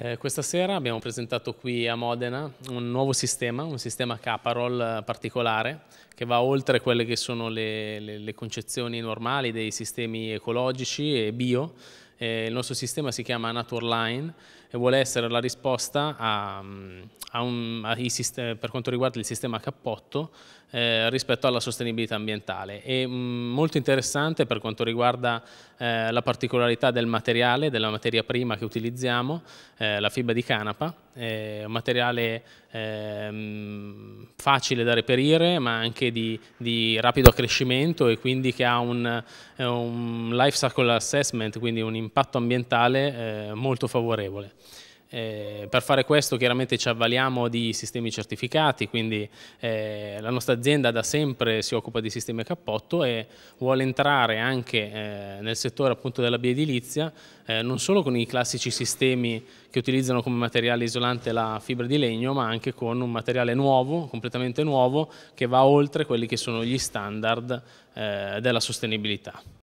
Eh, questa sera abbiamo presentato qui a Modena un nuovo sistema, un sistema Caparol eh, particolare che va oltre quelle che sono le, le, le concezioni normali dei sistemi ecologici e bio eh, il nostro sistema si chiama NaturLine e vuole essere la risposta a, mm, a un, a per quanto riguarda il sistema cappotto eh, rispetto alla sostenibilità ambientale. È mm, molto interessante per quanto riguarda eh, la particolarità del materiale, della materia prima che utilizziamo, eh, la fibra di canapa, è un materiale ehm, facile da reperire ma anche di, di, rapido accrescimento e quindi che ha un, un life cycle assessment, quindi un impatto ambientale eh, molto favorevole. Eh, per fare questo chiaramente ci avvaliamo di sistemi certificati, quindi eh, la nostra azienda da sempre si occupa di sistemi a cappotto e vuole entrare anche eh, nel settore appunto della biedilizia, eh, non solo con i classici sistemi che utilizzano come materiale isolante la fibra di legno, ma anche con un materiale nuovo, completamente nuovo, che va oltre quelli che sono gli standard eh, della sostenibilità.